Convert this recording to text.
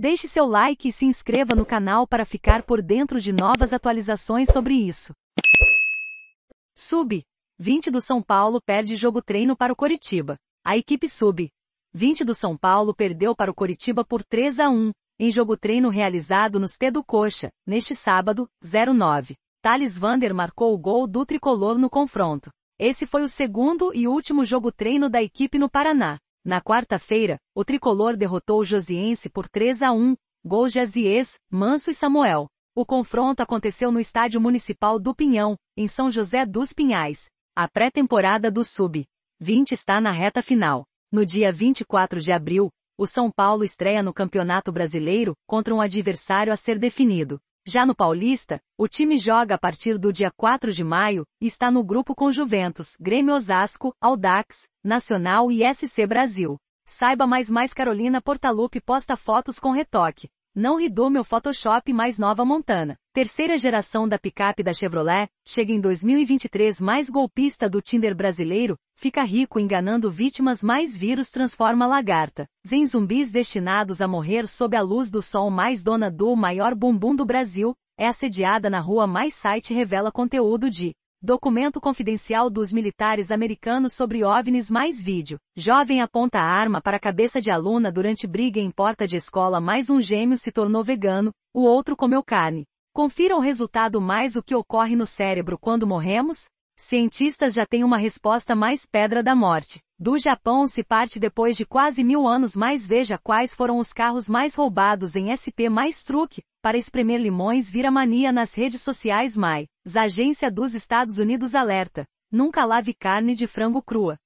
Deixe seu like e se inscreva no canal para ficar por dentro de novas atualizações sobre isso. Sub 20 do São Paulo perde jogo treino para o Coritiba. A equipe sub 20 do São Paulo perdeu para o Coritiba por 3 a 1 em jogo treino realizado no Stedo Coxa, neste sábado, 09. Thales Vander marcou o gol do tricolor no confronto. Esse foi o segundo e último jogo treino da equipe no Paraná. Na quarta-feira, o tricolor derrotou o Josiense por 3 a 1, gols de Aziez, Manso e Samuel. O confronto aconteceu no Estádio Municipal do Pinhão, em São José dos Pinhais. A pré-temporada do Sub-20 está na reta final. No dia 24 de abril, o São Paulo estreia no Campeonato Brasileiro contra um adversário a ser definido. Já no Paulista, o time joga a partir do dia 4 de maio e está no grupo com Juventus, Grêmio Osasco, Aldax, Nacional e SC Brasil. Saiba mais mais Carolina Portalupe posta fotos com retoque. Não ridou meu Photoshop mais nova Montana. Terceira geração da picape da Chevrolet, chega em 2023 mais golpista do Tinder brasileiro, fica rico enganando vítimas mais vírus transforma lagarta. Zen zumbis destinados a morrer sob a luz do sol mais dona do maior bumbum do Brasil, é assediada na rua mais site revela conteúdo de Documento confidencial dos militares americanos sobre OVNIs mais vídeo. Jovem aponta arma para cabeça de aluna durante briga em porta de escola mais um gêmeo se tornou vegano, o outro comeu carne. Confira o resultado mais o que ocorre no cérebro quando morremos? Cientistas já têm uma resposta mais pedra da morte. Do Japão se parte depois de quase mil anos mais veja quais foram os carros mais roubados em SP mais truque, para espremer limões vira mania nas redes sociais Mai, agência dos Estados Unidos alerta, nunca lave carne de frango crua.